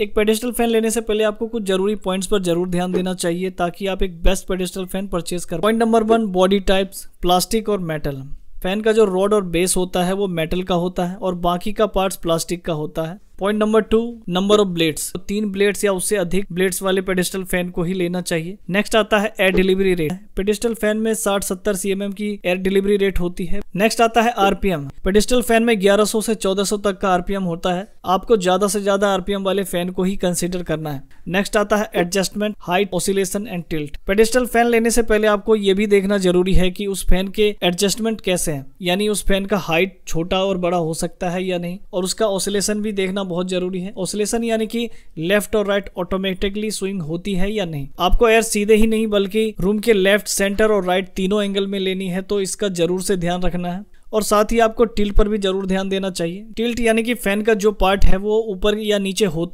एक pedestal fan लेने से पहले आपको कुछ जरूरी पॉइंट्स पर जरूर ध्यान देना चाहिए ताकि आप एक बेस्ट पेडिस्टल फैन परचेज कर point number one body types plastic और मेटल फैन का जो रॉड और बेस होता है वो मेटल का होता है और बाकी का पार्ट्स प्लास्टिक का होता है point number two number of blades तो तीन ब्लेड्स या उससे अधिक ब्लेड्स वाले पेडिस्टल फैन को ही लेना चाहिए नेक्स्ट आता है air delivery rate pedestal fan में 60-70 सीएमएम की एयर डिलीवरी रेट होती है नेक्स्ट आता है आरपीएम पेडिस्टल फैन में 1100 से 1400 तक का आरपीएम होता है आपको ज्यादा से ज्यादा आरपीएम वाले फैन को ही कंसिडर करना है नेक्स्ट आता है adjustment height oscillation and tilt pedestal fan लेने से पहले आपको ये भी देखना जरूरी है कि उस फैन के एडजस्टमेंट कैसे है यानी उस फैन का हाइट छोटा और बड़ा हो सकता है या नहीं और उसका ऑसिलेशन भी देखना बहुत जरूरी है ऑसलेशन यानी कि लेफ्ट और राइट ऑटोमेटिकली स्विंग होती है या नहीं आपको एयर सीधे ही नहीं बल्कि रूम के लेफ्ट सेंटर और राइट तीनों एंगल में लेनी है तो इसका जरूर से ध्यान रखना है और साथ ही आपको टिल्ट पर भी जरूर ध्यान देना चाहिए टिल्ट यानी कि फैन का जो पार्ट है वो ऊपर या नीचे होता